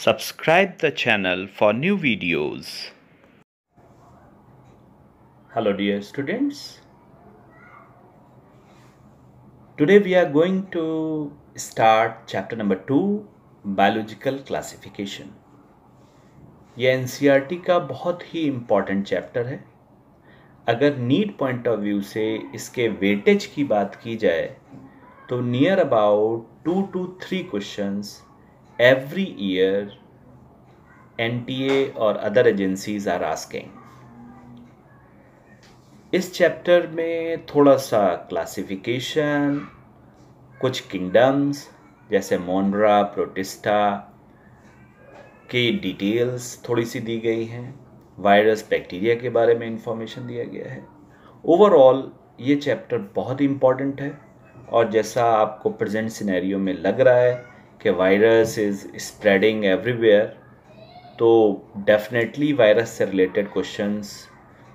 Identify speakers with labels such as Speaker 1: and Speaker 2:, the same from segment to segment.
Speaker 1: Subscribe the channel for new videos. Hello dear students. Today we are going to start chapter number 2 biological classification ये NCERT का बहुत ही important chapter है अगर NEET point of view से इसके weightage की बात की जाए तो near about two two three questions every year NTA or other agencies are asking. इस चैप्टर में थोड़ा सा क्लासिफिकेशन कुछ किंगडम्स जैसे मोनरा प्रोटिस्टा की डिटेल्स थोड़ी सी दी गई हैं वायरस बैक्टीरिया के बारे में इंफॉर्मेशन दिया गया है ओवरऑल ये चैप्टर बहुत इम्पॉर्टेंट है और जैसा आपको प्रेजेंट सिनेरियो में लग रहा है कि वायरस इज़ स्प्रेडिंग एवरीवेयर तो डेफिनेटली वायरस से रिलेटेड क्वेश्चंस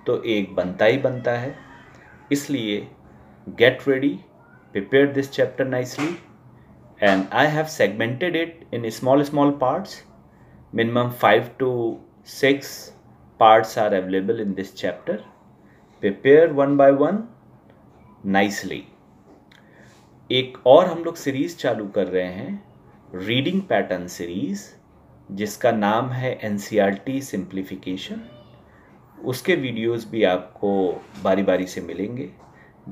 Speaker 1: तो एक बनता ही बनता है इसलिए get ready prepare this chapter nicely and I have segmented it in small small parts minimum five to six parts are available in this chapter prepare one by one nicely एक और हम लोग सीरीज चालू कर रहे हैं reading pattern series जिसका नाम है एन सी सिंप्लीफिकेशन उसके वीडियोस भी आपको बारी बारी से मिलेंगे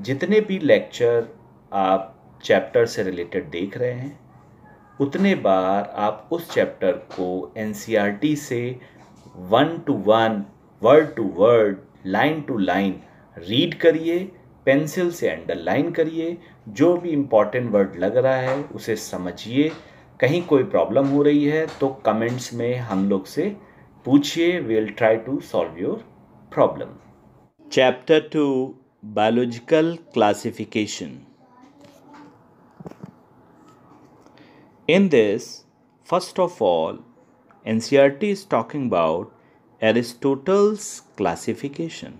Speaker 1: जितने भी लेक्चर आप चैप्टर से रिलेटेड देख रहे हैं उतने बार आप उस चैप्टर को एन e से one to one word to word line to line read करिए पेंसिल से अंडरलाइन करिए जो भी इम्पॉर्टेंट वर्ड लग रहा है उसे समझिए कहीं कोई प्रॉब्लम हो रही है तो कमेंट्स में हम लोग से पूछिए we will try to solve your problem chapter two biological classification in this first of all N C R T is talking about Aristotle's classification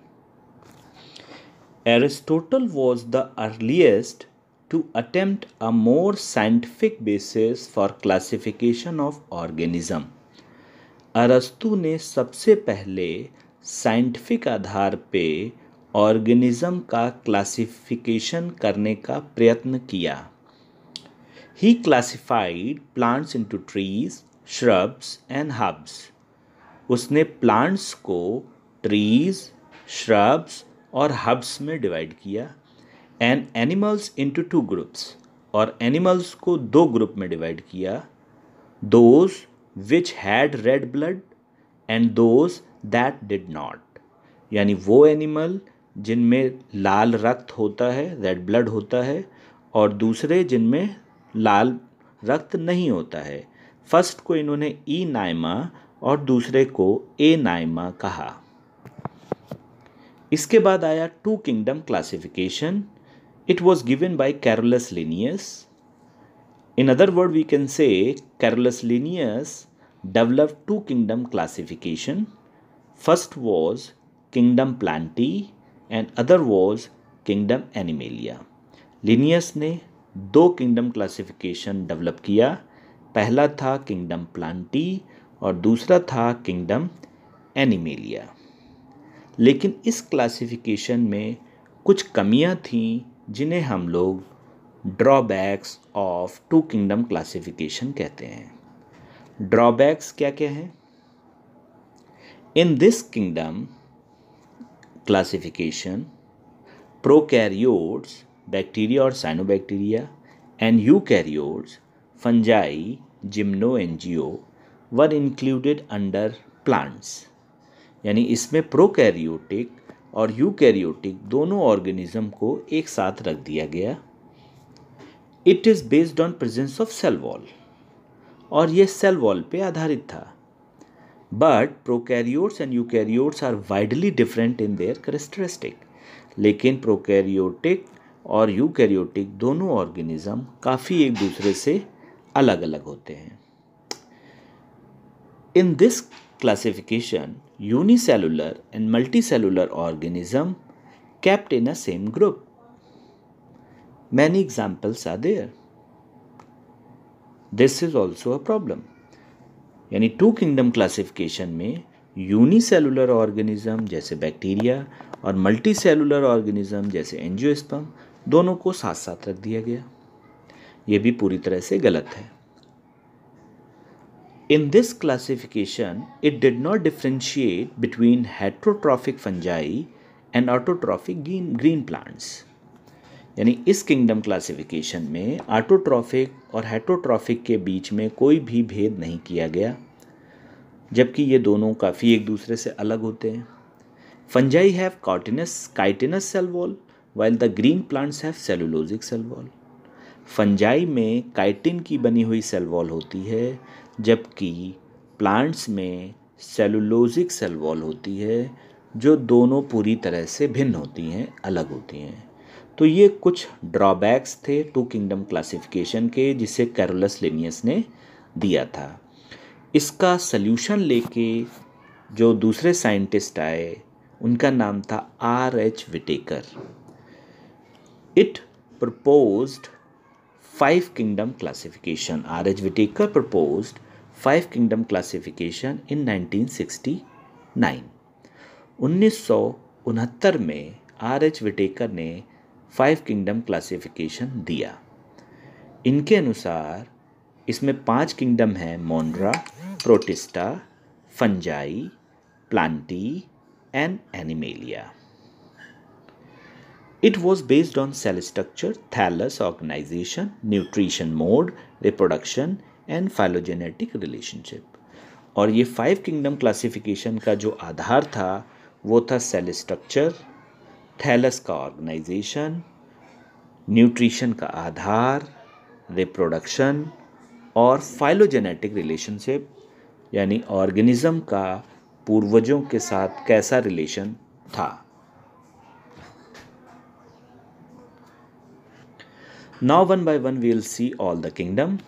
Speaker 1: Aristotle was the earliest to attempt a more scientific basis for classification of organism. अरस्तु ने सबसे पहले scientific आधार पे organism का classification करने का प्रयत्न किया ही classified plants into trees shrubs and herbs उसने प्लांट्स को ट्रीज श्रब्स और हब्स में डिवाइड किया and animals into two groups और एनिमल्स को दो ग्रुप में डिवाइड किया those which had red blood and those that did not यानी वो एनिमल जिनमें लाल रक्त होता है रेड ब्लड होता है और दूसरे जिनमें लाल रक्त नहीं होता है फर्स्ट को इन्होंने ई e नाइमा और दूसरे को ए नाइमा कहा इसके बाद आया two kingdom classification It was given by Carolus Linnaeus. In other word, we can say Carolus Linnaeus developed two kingdom classification. First was kingdom Plantae and other was kingdom Animalia. linnaeus ne do kingdom classification develop kiya pehla tha kingdom plantae aur dusra tha kingdom animalia lekin is classification mein kuch kamiyan thi जिन्हें हम लोग drawbacks of two kingdom classification कहते हैं drawbacks क्या क्या हैं in this kingdom classification prokaryotes bacteria और cyanobacteria and eu eukaryotes fungi gymno angio were included under plants यानी इसमें प्रोकैरियोटिक और यूकैरियोटिक दोनों ऑर्गेनिज्म को एक साथ रख दिया गया it is based on presence of cell wall और यह सेल वॉल पे आधारित था but prokaryotes and eukaryotes are widely different in their characteristic लेकिन प्रोकैरियोटिक और यूकैरियोटिक दोनों ऑर्गेनिज्म काफ़ी एक दूसरे से अलग अलग होते हैं in this classification unicellular and multicellular organism kept in a same group. Many examples are there. This is also a problem यानी टू किंगडम क्लासिफिकेशन में यूनिसेलुलर ऑर्गेनिज्म जैसे बैक्टीरिया और मल्टी सेलुलर ऑर्गेनिज्म जैसे एंजियोस्पर्म दोनों को साथ साथ रख दिया गया ये भी पूरी तरह से गलत है In this classification, it did not differentiate between heterotrophic fungi and autotrophic green, green plants. यानी इस किंगडम क्लासिफिकेशन में ऑटोट्रॉफिक और हेटोट्रॉफिक के बीच में कोई भी भेद नहीं किया गया जबकि ये दोनों काफ़ी एक दूसरे से अलग होते हैं fungi have chitinous chitinous cell wall while the green plants have cellulosic cell wall fungi में काइटिन की बनी हुई सेल वॉल होती है जबकि प्लांट्स में सेलुलोज़िक सेल वॉल होती है जो दोनों पूरी तरह से भिन्न होती हैं अलग होती हैं तो ये कुछ ड्रॉबैक्स थे टू किंगडम क्लासिफिकेशन के जिसे कैरोलस लेनियस ने दिया था इसका सल्यूशन लेके जो दूसरे साइंटिस्ट आए उनका नाम था R H Whittaker it proposed five kingdom classification. r h Whitaker proposed five kingdom classification in 1969. 1969 में आर एच विटेकर ने फाइव किंगडम क्लासिफिकेशन दिया इनके अनुसार इसमें पांच किंगडम हैं Monera Protista Fungi Plantae and Animalia It was based on cell structure, thallus organization, nutrition mode, reproduction and phylogenetic relationship. और ये फाइव किंगडम क्लासिफिकेशन का जो आधार था वो था सेल स्ट्रक्चर थैलस का ऑर्गेनाइजेशन न्यूट्रिशन का आधार रिप्रोडक्शन और फाइलोजेनेटिक रिलेशनशिप यानी ऑर्गेनिज़म का पूर्वजों के साथ कैसा रिलेशन था Now one by one we will see all the kingdom.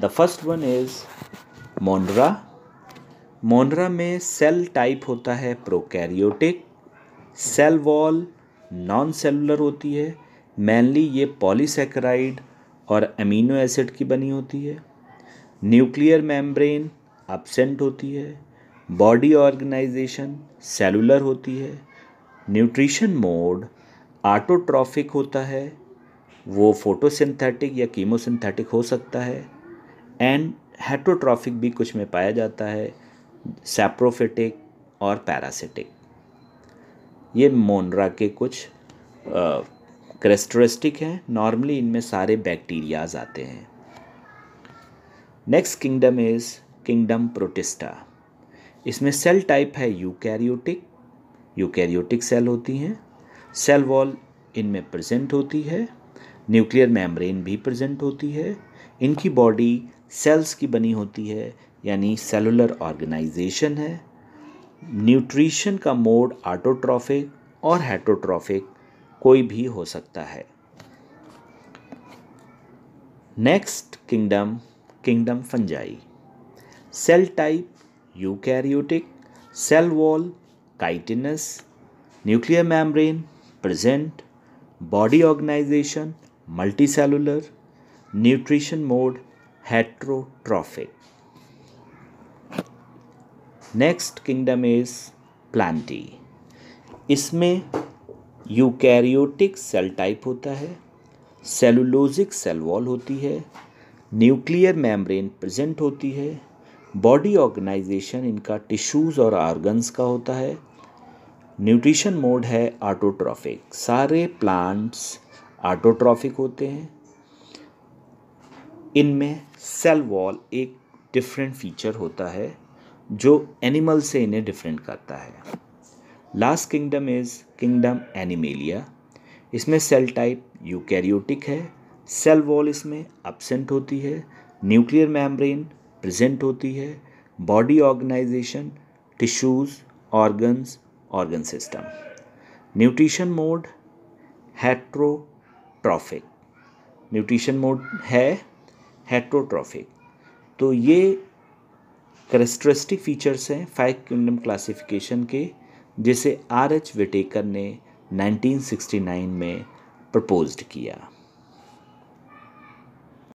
Speaker 1: The first one is मोनरा मोनरा में सेल टाइप होता है prokaryotic cell wall non cellular होती है मेनली ये पॉलीसेक्राइड और अमीनो एसिड की बनी होती है न्यूक्लियर मेम्ब्रेन एबसेंट होती है बॉडी ऑर्गेनाइजेशन सेलुलर होती है न्यूट्रिशन मोड आटोट्रॉफिक होता है वो फोटोसिंथेटिक या कीमोसिंथेटिक हो सकता है एंड हेटरोट्रॉफिक भी कुछ में पाया जाता है सेप्रोफिटिक और पैरासिटिक ये मोनरा के कुछ करेस्टरिस्टिक हैं नॉर्मली इनमें सारे बैक्टीरियाज आते हैं next kingdom is kingdom Protista इसमें सेल टाइप है यूकैरियोटिक यूकैरियोटिक सेल होती हैं सेल वॉल इनमें प्रेजेंट होती है न्यूक्लियर मेम्ब्रेन भी प्रेजेंट होती है इनकी बॉडी सेल्स की बनी होती है यानी सेलुलर ऑर्गेनाइजेशन है न्यूट्रिशन का मोड आटोट्रॉफिक और हेटोट्रॉफिक कोई भी हो सकता है next kingdom kingdom Fungi cell type eukaryotic cell wall chitinous nuclear membrane present body organisation cellular nutrition mode heterotrophic next kingdom is Plantae इसमें यूकैरियोटिक सेल टाइप होता है सेलुलोजिक सेल वॉल होती है न्यूक्लियर मेम्ब्रेन प्रेजेंट होती है body organisation इनका tissues और organs का होता है न्यूट्रिशन मोड है आटोट्रॉफिक सारे प्लांट्स ऑटोट्रॉफिक होते हैं इनमें सेल वॉल एक डिफरेंट फीचर होता है जो एनिमल से इन्हें डिफरेंट करता है last kingdom is kingdom Animalia इसमें सेल टाइप यूकैरियोटिक है सेल वॉल इसमें अपसेंट होती है न्यूक्लियर मेम्ब्रेन प्रेजेंट होती है body organisation tissues organs organ system nutrition mode heterotrophic nutrition mode है हेट्रोट्रॉफिक तो ये करेस्ट्रिस्टिक फीचर्स हैं फाइव किंगडम क्लासिफिकेशन के जिसे आर एच वेटेकर ने 1969 में प्रपोज्ड किया